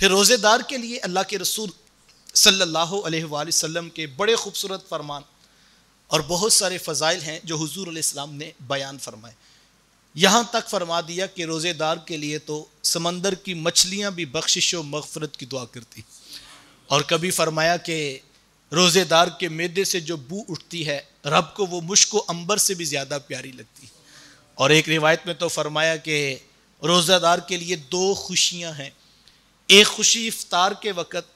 फिर रोज़ेदार के लिए अल्लाह के रसूल सल्लल्लाहु अलैहि वसल्लम के बड़े खूबसूरत फरमान और बहुत सारे फ़ज़ाइल हैं जो हुजूर अलैहिस्सलाम ने बयान फरमाए यहाँ तक फरमा दिया कि रोज़ेदार के लिए तो समंदर की मछलियाँ भी बख्शिश व मगफरत की दुआ करती और कभी फरमाया कि रोज़ेदार के मैदे से जो बू उठती है रब को वो मुश्को अंबर से भी ज़्यादा प्यारी लगती और एक रिवायत में तो फरमाया कि रोज़ेदार के लिए दो खुशियाँ हैं एक खुशी इफ्तार के वक़्त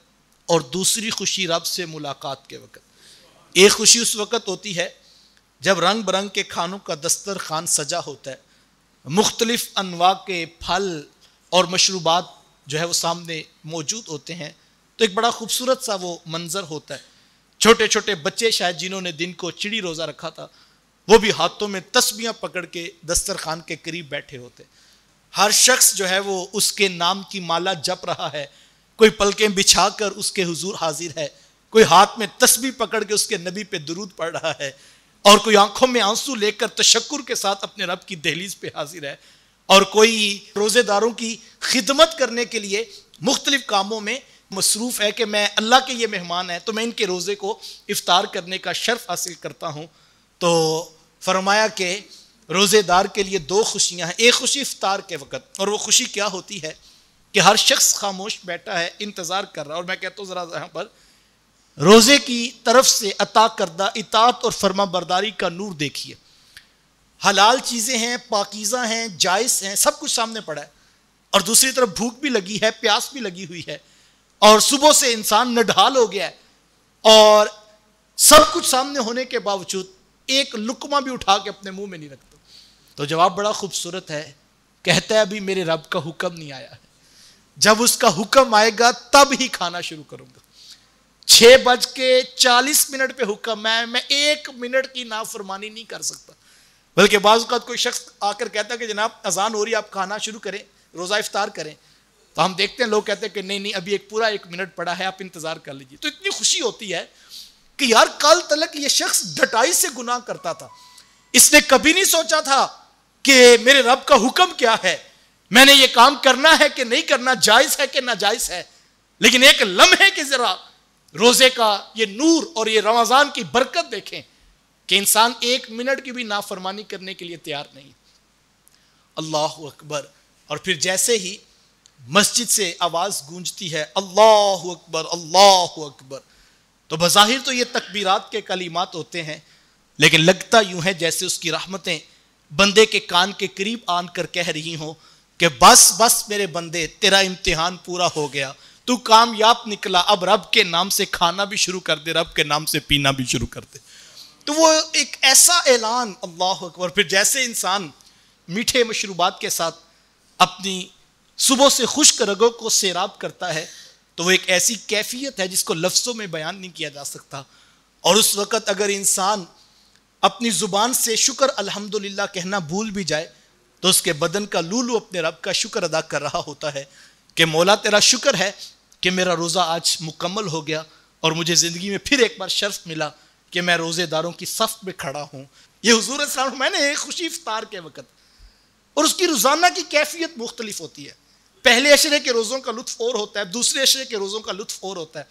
और दूसरी खुशी रब से मुलाकात के वक़्त एक खुशी उस वक़्त होती है जब रंग बरंग के खानों का दस्तर खान सजा होता है मुख्तलिफ अनवा के फल और मशरूबात जो है वो सामने मौजूद होते हैं तो एक बड़ा खूबसूरत सा वो मंज़र होता है छोटे छोटे बच्चे शायद जिन्होंने दिन को चिड़ी रोज़ा रखा था वो भी हाथों में तस्बियाँ पकड़ के दस्तर खान के करीब बैठे होते हर शख्स जो है वो उसके नाम की माला जप रहा है कोई पलकें बिछा कर उसके हुजूर हाजिर है कोई हाथ में तस्बी पकड़ के उसके नबी पे दरूद पड़ रहा है और कोई आंखों में आंसू लेकर तशक्कुर के साथ अपने रब की दहलीज पे हाजिर है और कोई रोज़ेदारों की खिदमत करने के लिए मुख्तलिफ कामों में मसरूफ़ है कि मैं अल्लाह के ये मेहमान है तो मैं इनके रोज़े को इफ्तार करने का शर्फ हासिल करता हूँ तो फरमाया कि रोज़ेदार के लिए दो खुशियां हैं एक खुशी इफ्तार के वक्त और वो खुशी क्या होती है कि हर शख्स खामोश बैठा है इंतज़ार कर रहा है और मैं कहता हूँ ज़रा यहाँ पर रोज़े की तरफ से अता करदा इतात और फर्मा बरदारी का नूर देखिए हलाल चीज़ें हैं पाकिज़ा हैं जायज़ हैं सब कुछ सामने पड़ा है और दूसरी तरफ भूख भी लगी है प्यास भी लगी हुई है और सुबह से इंसान नढाल हो गया है और सब कुछ सामने होने के बावजूद एक लुकमा भी उठा के अपने मुंह में नहीं रखता तो जवाब बड़ा खूबसूरत है कहता है अभी मेरे रब का हुक्म नहीं आया है जब उसका हुक्म आएगा तब ही खाना शुरू करूंगा छह बज के चालीस मिनट पे हुक्म है मैं एक मिनट की नाफरमानी नहीं कर सकता बल्कि बाज़ कोई शख्स आकर कहता है कि जनाब अजान हो रही है आप खाना शुरू करें रोज़ा इफ्तार करें तो हम देखते हैं लोग कहते हैं कि नहीं नहीं अभी एक पूरा एक मिनट पड़ा है आप इंतज़ार कर लीजिए तो इतनी खुशी होती है कि यार कल तलक ये शख्स डटाई से गुनाह करता था इसने कभी नहीं सोचा था कि मेरे रब का हुक्म क्या है मैंने ये काम करना है कि नहीं करना जायज है कि नाजायज है लेकिन एक लम्हे की जरा रोजे का ये नूर और ये रमजान की बरकत देखें कि इंसान एक मिनट की भी नाफरमानी करने के लिए तैयार नहीं अल्लाह अकबर और फिर जैसे ही मस्जिद से आवाज़ गूंजती है अल्लाह अकबर अल्लाह अकबर तो बज़ाहिर तो ये तकबीरात के कलीमात होते हैं लेकिन लगता यूं है जैसे उसकी रहमतें बंदे के कान के करीब आन कर कह रही हो कि बस बस मेरे बंदे तेरा इम्तिहान पूरा हो गया तू कामयाब निकला अब रब के नाम से खाना भी शुरू कर दे रब के नाम से पीना भी शुरू कर दे तो वो एक ऐसा ऐलान अल्लाह अकबर फिर जैसे इंसान मीठे मशरूबात के साथ अपनी सुबह से खुश्क रगों को सैराब करता है तो वो एक ऐसी कैफियत है जिसको लफ्ज़ों में बयान नहीं किया जा सकता और उस वक़्त अगर इंसान अपनी जुबान से शुक्र अल्हम्दुलिल्लाह कहना भूल भी जाए तो उसके बदन का लूलू अपने रब का शुक्र अदा कर रहा होता है कि मौला तेरा शुक्र है कि मेरा रोज़ा आज मुकम्मल हो गया और मुझे ज़िंदगी में फिर एक बार शर्फ मिला कि मैं रोज़ेदारों की सफ़ में खड़ा हूँ ये हजूर मैंने एक खुशी इफ्तार के वक्त और उसकी रोज़ाना की कैफियत मुख्तलिफ होती है पहले अशरे के रोज़ों का लुत्फ और होता है दूसरे अशरे के रोज़ों का लुत्फ और होता है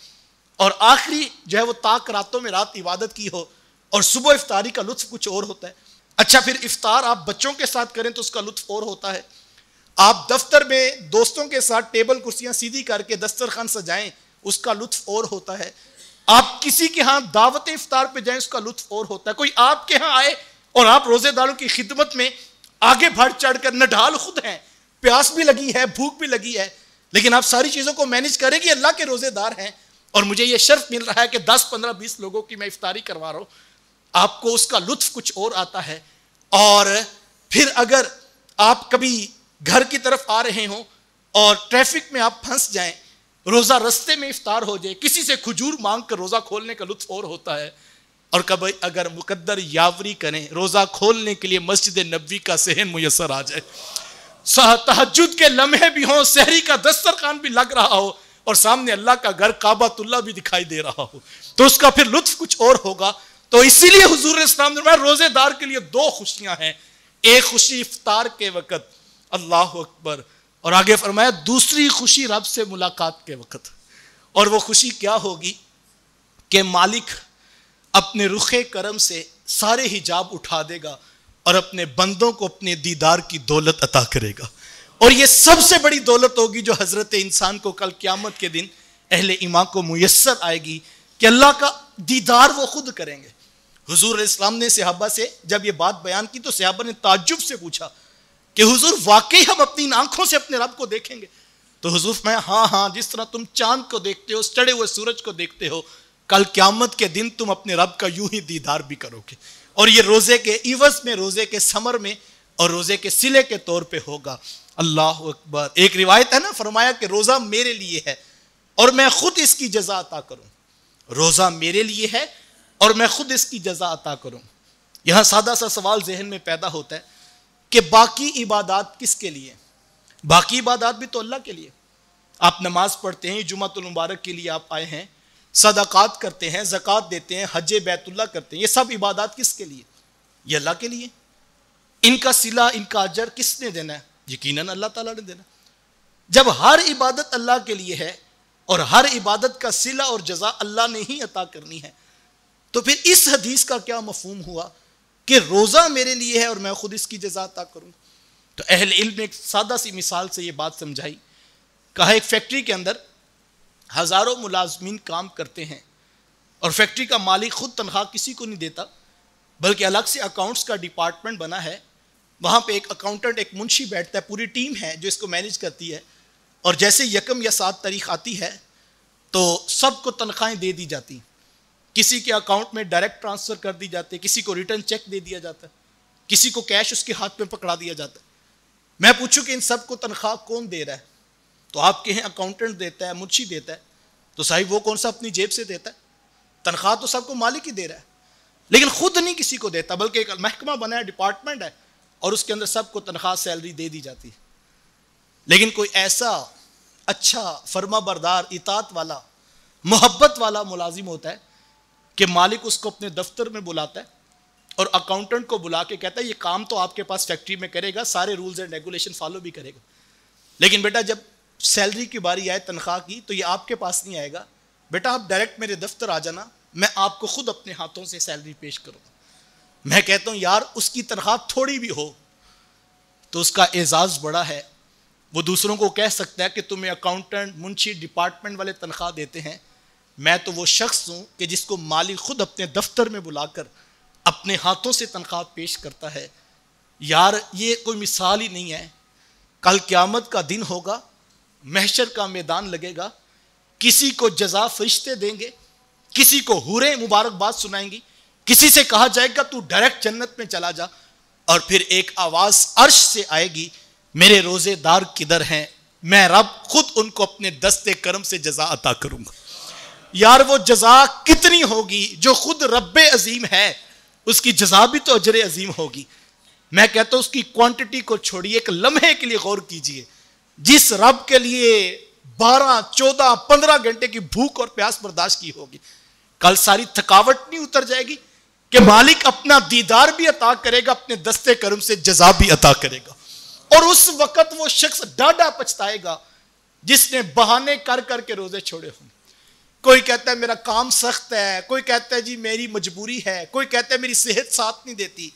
और आखिरी जो है वो ताक रातों में रात इबादत की हो और सुबह इफ्तारी का लुत्फ कुछ और होता है अच्छा फिर इफ्तार आप बच्चों के साथ करें तो उसका लुत्फ और होता है आप दफ्तर में दोस्तों के साथ टेबल कुर्सियां सीधी करके दस्तरखान सजाएं उसका लुत्फ और होता है आप किसी के यहां दावत इफ्तार पे जाएं उसका लुत्फ और होता है कोई आपके यहाँ आए और आप रोजेदारों की खिदमत में आगे बढ़ चढ़ कर नढाल खुद हैं प्यास भी लगी है भूख भी लगी है लेकिन आप सारी चीज़ों को मैनेज करेंगे अल्लाह के रोजेदार हैं और मुझे यह शर्फ मिल रहा है कि दस पंद्रह बीस लोगों की मैं इफ्तारी करवा रहा हूं आपको उसका लुत्फ कुछ और आता है और फिर अगर आप कभी घर की तरफ आ रहे हो और ट्रैफिक में आप फंस जाएं रोज़ा रस्ते में इफ्तार हो जाए किसी से खजूर मांग कर रोज़ा खोलने का लुत्फ और होता है और कभी अगर मुकद्दर यावरी करें रोज़ा खोलने के लिए मस्जिद नबी का सहन मुयसर आ जाए तहजद के लम्हे भी हों शहरी का दस्तरखान भी लग रहा हो और सामने अल्लाह का घर काबातुल्ला भी दिखाई दे रहा हो तो उसका फिर लुत्फ कुछ और होगा तो इसीलिए हजूर इस्लाम ने रोजेदार के लिए दो खुशियां हैं एक खुशी इफ्तार के वक़्त अल्लाह अकबर और आगे फरमाया दूसरी खुशी रब से मुलाकात के वक़्त और वो खुशी क्या होगी कि मालिक अपने रुख करम से सारे हिजाब उठा देगा और अपने बंदों को अपने दीदार की दौलत अता करेगा और ये सबसे बड़ी दौलत होगी जो हज़रत इंसान को कल क़्यामत के दिन अहल ईमा को मैसर आएगी कि अल्लाह का दीदार वो खुद करेंगे हजूर इस्लाम ने सिहाबा से जब ये बात बयान की तो सिहाबा ने ताजुब से पूछा कि हजूर वाकई हम अपनी इन आंखों से अपने रब को देखेंगे तो हजूर मैं हाँ हाँ जिस तरह तुम चांद को देखते हो चढ़े हुए सूरज को देखते हो कल क्यामत के दिन तुम अपने रब का यूं ही दीदार भी करोगे और ये रोज़े के इवज में रोज़े के समर में और रोज़े के सिले के तौर पे होगा अल्लाह अकबर एक रिवायत है ना फरमाया कि रोज़ा मेरे लिए है और मैं खुद इसकी जजा अता करूँ रोज़ा मेरे लिए है और मैं खुद इसकी जजा अता करूं यहां सादा सा सवाल जहन में पैदा होता है कि बाकी इबादत किसके लिए बाकी इबादत भी तो अल्लाह के लिए आप नमाज पढ़ते हैं जुम्मतुलमबारक के लिए आप आए हैं सदाकत करते हैं ज़क़़त देते हैं हज बैतुल्ला करते हैं ये सब इबादत किसके लिए ये अल्लाह के लिए इनका सिला इनका अजर किसने देना है यकीन अल्लाह तला ने देना जब हर इबादत अल्लाह के लिए है और हर इबादत का सिला और जजा अल्लाह ने ही अता करनी है तो फिर इस हदीस का क्या मफहम हुआ कि रोज़ा मेरे लिए है और मैं खुद इसकी जजा तक करूँ तो अहल इल्म एक सादा सी मिसाल से ये बात समझाई कहा एक फैक्ट्री के अंदर हज़ारों मुलाजमीन काम करते हैं और फैक्ट्री का मालिक खुद तनख्वाह किसी को नहीं देता बल्कि अलग से अकाउंट्स का डिपार्टमेंट बना है वहाँ पे एक अकाउंटेंट एक मुंशी बैठता है पूरी टीम है जो इसको मैनेज करती है और जैसे यकम या सात तारीख आती है तो सबको तनख्वाहें दे दी जाती किसी के अकाउंट में डायरेक्ट ट्रांसफर कर दी जाती है किसी को रिटर्न चेक दे दिया जाता है किसी को कैश उसके हाथ में पकड़ा दिया जाता है मैं पूछूं कि इन सब को तनख्वाह कौन दे रहा है तो आपके हैं अकाउंटेंट देता है मुंशी देता है तो साहिब वो कौन सा अपनी जेब से देता है तनख्वाह तो सबको मालिक ही दे रहा है लेकिन खुद नहीं किसी को देता बल्कि एक महकमा बना है डिपार्टमेंट है और उसके अंदर सबको तनख्वाह सैलरी दे दी जाती है लेकिन कोई ऐसा अच्छा फर्मा बरदार इतात वाला मोहब्बत वाला मुलाजिम होता है कि मालिक उसको अपने दफ्तर में बुलाता है और अकाउंटेंट को बुला के कहता है ये काम तो आपके पास फैक्ट्री में करेगा सारे रूल्स एंड रेगुलेशन फॉलो भी करेगा लेकिन बेटा जब सैलरी की बारी आए तनख्वाह की तो ये आपके पास नहीं आएगा बेटा आप डायरेक्ट मेरे दफ्तर आ जाना मैं आपको खुद अपने हाथों से सैलरी पेश करूँगा मैं कहता हूँ यार उसकी तनख्वाह थोड़ी भी हो तो उसका एजाज़ बड़ा है वो दूसरों को कह सकता है कि तुम्हें अकाउंटेंट मुंशी डिपार्टमेंट वाले तनख्वाह देते हैं मैं तो वो शख्स हूँ कि जिसको मालिक खुद अपने दफ्तर में बुलाकर अपने हाथों से तनख्वाह पेश करता है यार ये कोई मिसाल ही नहीं है कल क़्यामत का दिन होगा महशर का मैदान लगेगा किसी को जजा फरिश्ते देंगे किसी को हुरे मुबारकबाद सुनाएंगी किसी से कहा जाएगा तू डायरेक्ट जन्नत में चला जा और फिर एक आवाज़ अर्श से आएगी मेरे रोज़ेदार किधर हैं मैं रब खुद उनको अपने दस्ते कर्म से जजा अता करूंगा यार वो जजा कितनी होगी जो खुद रब अजीम है उसकी जजा भी तो अजर अजीम होगी मैं कहता हूं उसकी क्वांटिटी को छोड़िए एक लम्हे के लिए गौर कीजिए जिस रब के लिए बारह चौदह पंद्रह घंटे की भूख और प्यास बर्दाश्त की होगी कल सारी थकावट नहीं उतर जाएगी कि मालिक अपना दीदार भी अता करेगा अपने दस्ते कर्म से जजा भी अता करेगा और उस वक्त वो शख्स डाडा पछताएगा जिसने बहाने कर करके रोजे छोड़े होंगे कोई कहता है मेरा काम सख्त है कोई कहता है जी मेरी मजबूरी है कोई कहता है मेरी सेहत साथ नहीं देती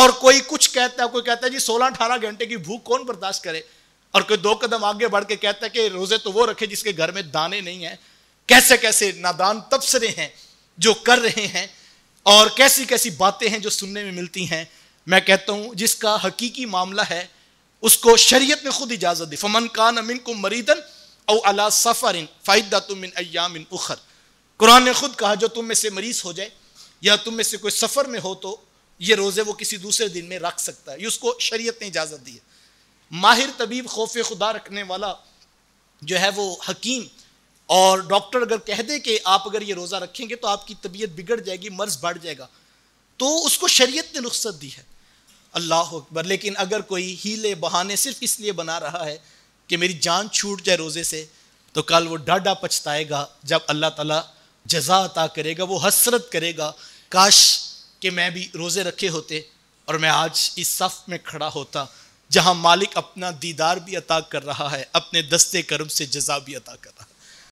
और कोई कुछ कहता है कोई कहता है जी सोलह अठारह घंटे की भूख कौन बर्दाश्त करे और कोई दो कदम आगे बढ़ के कहता है कि रोजे तो वो रखे जिसके घर में दाने नहीं है कैसे कैसे नादान तबसरे हैं जो कर रहे हैं और कैसी कैसी बातें हैं जो सुनने में मिलती हैं मैं कहता हूँ जिसका हकीकी मामला है उसको शरीयत ने खुद इजाज़त दी फमन खान अमिन को मरीदन औ अला सफ़र फ़ायदा तुम अयाम उखर कुरान ने खुद कहा जो तुम में से मरीज़ हो जाए या तुम में से कोई सफ़र में हो तो ये रोज़े वो किसी दूसरे दिन में रख सकता है ये उसको शरीयत ने इजाज़त दी है माहिर तबीब खौफ खुदा रखने वाला जो है वो हकीम और डॉक्टर अगर कह दे कि आप अगर ये रोज़ा रखेंगे तो आपकी तबीयत बिगड़ जाएगी मर्ज़ बढ़ जाएगा तो उसको शरीयत ने रुख्सत दी है अल्लाह अकबर लेकिन अगर कोई हीले बहाने सिर्फ इसलिए बना रहा है कि मेरी जान छूट जाए रोज़े से तो कल वो डाढ़ा पछताएगा जब अल्लाह ताला जजा अता करेगा वो हसरत करेगा काश कि मैं भी रोज़े रखे होते और मैं आज इस सफ़ में खड़ा होता जहाँ मालिक अपना दीदार भी अता कर रहा है अपने दस्ते कर्म से जजा भी अता कर रहा है